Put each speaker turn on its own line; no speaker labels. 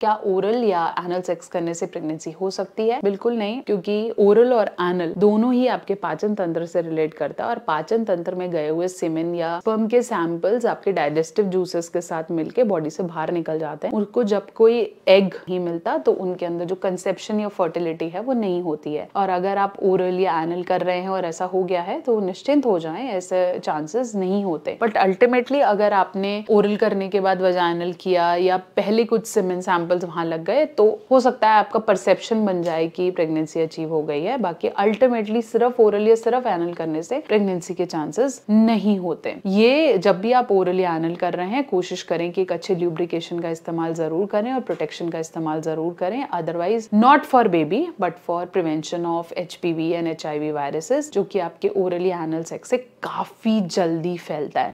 क्या ओरल या anal sex करने से प्रेगनेंसी हो सकती है बिल्कुल नहीं क्योंकि ओरल और एनल दोनों ही आपके पाचन तंत्र से रिलेट करता है और पाचन तंत्र में गए हुए सिमेन या फर्म के सैंपल्स आपके डाइजेस्टिव जूसेस के साथ मिलके बॉडी से बाहर निकल जाते हैं उनको जब कोई एग नहीं मिलता तो उनके अंदर जो कंसेप्शन या फर्टिलिटी है वो नहीं होती है और अगर आप ओरल या एनल कर रहे हैं और ऐसा हो गया है तो निश्चिंत हो जाए ऐसे चांसेस नहीं होते बट अल्टीमेटली अगर आपने ओरल करने के बाद वजाइनल किया या पहले कुछ सिमेन सैम्पल सैम्पल्स वहाँ लग गए तो हो सकता है आपका परसेप्शन बन जाए कि प्रेगनेंसी अचीव हो गई है बाकी अल्टीमेटली सिर्फ ओरल या सिर्फ एनल करने से प्रेगनेंसी के चांसेस नहीं होते ये जब भी आप ओरल या एनल कर रहे हैं कोशिश करें कि एक अच्छे ल्यूब्रिकेशन का इस्तेमाल जरूर करें और प्रोटेक्शन का इस्तेमाल जरूर करें otherwise not for baby but for prevention of H and H viruses जो कि आपके या एनल सेक्स से काफी जल्दी फैलता है